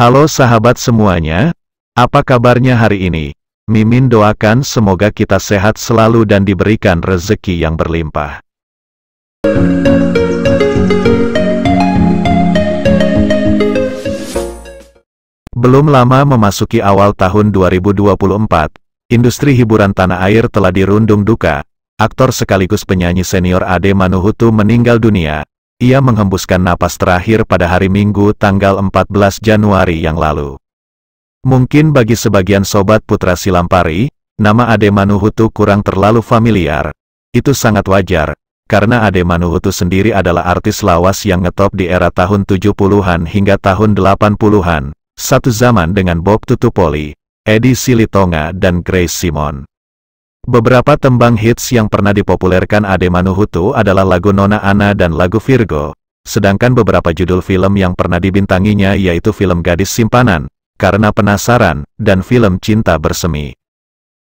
Halo sahabat semuanya, apa kabarnya hari ini? Mimin doakan semoga kita sehat selalu dan diberikan rezeki yang berlimpah. Belum lama memasuki awal tahun 2024, industri hiburan tanah air telah dirundung duka. Aktor sekaligus penyanyi senior Ade Manuhutu meninggal dunia, ia menghembuskan napas terakhir pada hari Minggu tanggal 14 Januari yang lalu. Mungkin bagi sebagian sobat putra Silampari, nama Ade Manuhutu kurang terlalu familiar. Itu sangat wajar, karena Ade Manuhutu sendiri adalah artis lawas yang ngetop di era tahun 70-an hingga tahun 80-an, satu zaman dengan Bob Tutupoli, Eddie Silitonga dan Grace Simon. Beberapa tembang hits yang pernah dipopulerkan Ade Manuhutu adalah lagu Nona Ana dan lagu Virgo, sedangkan beberapa judul film yang pernah dibintanginya yaitu film Gadis Simpanan, Karena Penasaran, dan film Cinta Bersemi.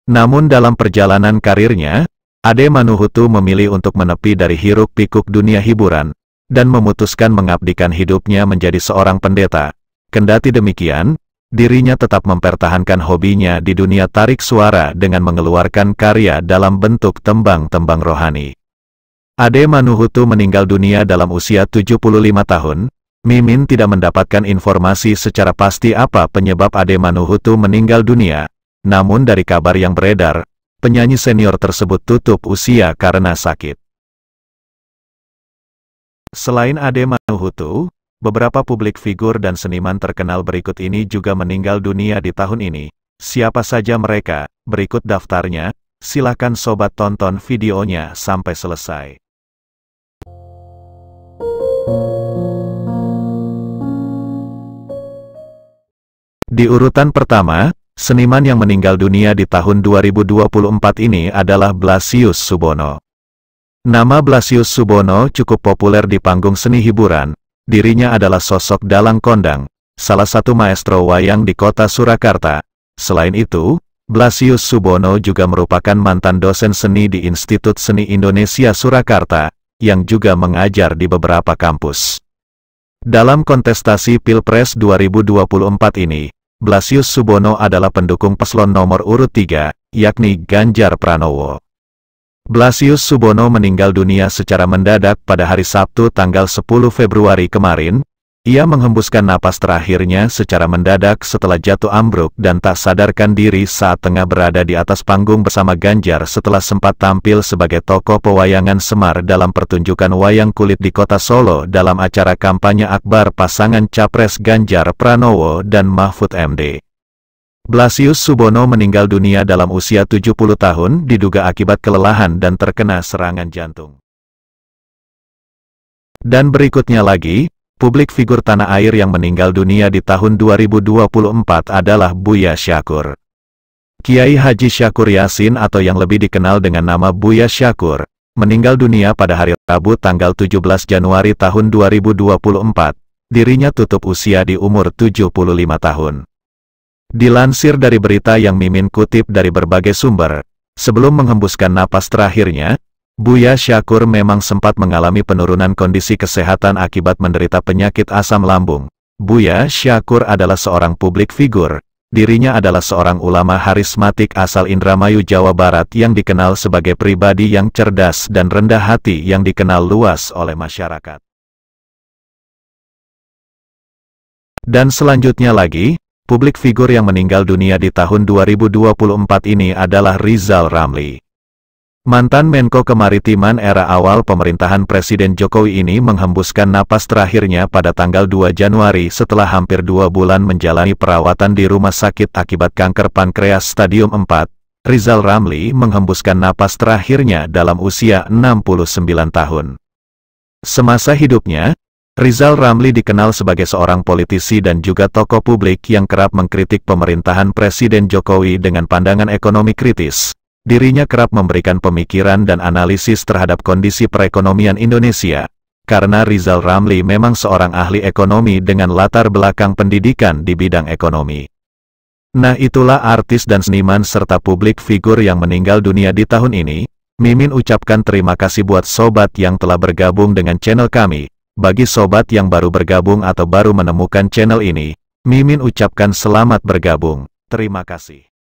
Namun dalam perjalanan karirnya, Ade Manuhutu memilih untuk menepi dari hiruk-pikuk dunia hiburan, dan memutuskan mengabdikan hidupnya menjadi seorang pendeta. Kendati demikian, dirinya tetap mempertahankan hobinya di dunia tarik suara dengan mengeluarkan karya dalam bentuk tembang-tembang rohani. Ade Manuhutu meninggal dunia dalam usia 75 tahun, Mimin tidak mendapatkan informasi secara pasti apa penyebab Ade Manuhutu meninggal dunia, namun dari kabar yang beredar, penyanyi senior tersebut tutup usia karena sakit. Selain Ade Manuhutu, Beberapa publik figur dan seniman terkenal berikut ini juga meninggal dunia di tahun ini. Siapa saja mereka, berikut daftarnya, silakan sobat tonton videonya sampai selesai. Di urutan pertama, seniman yang meninggal dunia di tahun 2024 ini adalah Blasius Subono. Nama Blasius Subono cukup populer di panggung seni hiburan, Dirinya adalah sosok dalang kondang, salah satu maestro wayang di kota Surakarta. Selain itu, Blasius Subono juga merupakan mantan dosen seni di Institut Seni Indonesia Surakarta, yang juga mengajar di beberapa kampus. Dalam kontestasi Pilpres 2024 ini, Blasius Subono adalah pendukung peslon nomor urut 3, yakni Ganjar Pranowo. Blasius Subono meninggal dunia secara mendadak pada hari Sabtu tanggal 10 Februari kemarin. Ia menghembuskan napas terakhirnya secara mendadak setelah jatuh ambruk dan tak sadarkan diri saat tengah berada di atas panggung bersama Ganjar setelah sempat tampil sebagai tokoh pewayangan Semar dalam pertunjukan wayang kulit di kota Solo dalam acara kampanye akbar pasangan Capres Ganjar Pranowo dan Mahfud MD. Blasius Subono meninggal dunia dalam usia 70 tahun diduga akibat kelelahan dan terkena serangan jantung. Dan berikutnya lagi, publik figur tanah air yang meninggal dunia di tahun 2024 adalah Buya Syakur. Kiai Haji Syakur Yasin atau yang lebih dikenal dengan nama Buya Syakur, meninggal dunia pada hari Rabu tanggal 17 Januari tahun 2024. Dirinya tutup usia di umur 75 tahun. Dilansir dari berita yang Mimin kutip dari berbagai sumber, sebelum menghembuskan napas terakhirnya, Buya Syakur memang sempat mengalami penurunan kondisi kesehatan akibat menderita penyakit asam lambung. Buya Syakur adalah seorang publik figur. Dirinya adalah seorang ulama harismatik asal Indramayu, Jawa Barat yang dikenal sebagai pribadi yang cerdas dan rendah hati yang dikenal luas oleh masyarakat. Dan selanjutnya lagi, publik figur yang meninggal dunia di tahun 2024 ini adalah Rizal Ramli. Mantan Menko Kemaritiman era awal pemerintahan Presiden Jokowi ini menghembuskan napas terakhirnya pada tanggal 2 Januari setelah hampir dua bulan menjalani perawatan di rumah sakit akibat kanker pankreas stadium 4. Rizal Ramli menghembuskan napas terakhirnya dalam usia 69 tahun. Semasa hidupnya, Rizal Ramli dikenal sebagai seorang politisi dan juga tokoh publik yang kerap mengkritik pemerintahan Presiden Jokowi dengan pandangan ekonomi kritis. Dirinya kerap memberikan pemikiran dan analisis terhadap kondisi perekonomian Indonesia. Karena Rizal Ramli memang seorang ahli ekonomi dengan latar belakang pendidikan di bidang ekonomi. Nah itulah artis dan seniman serta publik figur yang meninggal dunia di tahun ini. Mimin ucapkan terima kasih buat sobat yang telah bergabung dengan channel kami. Bagi sobat yang baru bergabung atau baru menemukan channel ini, Mimin ucapkan selamat bergabung. Terima kasih.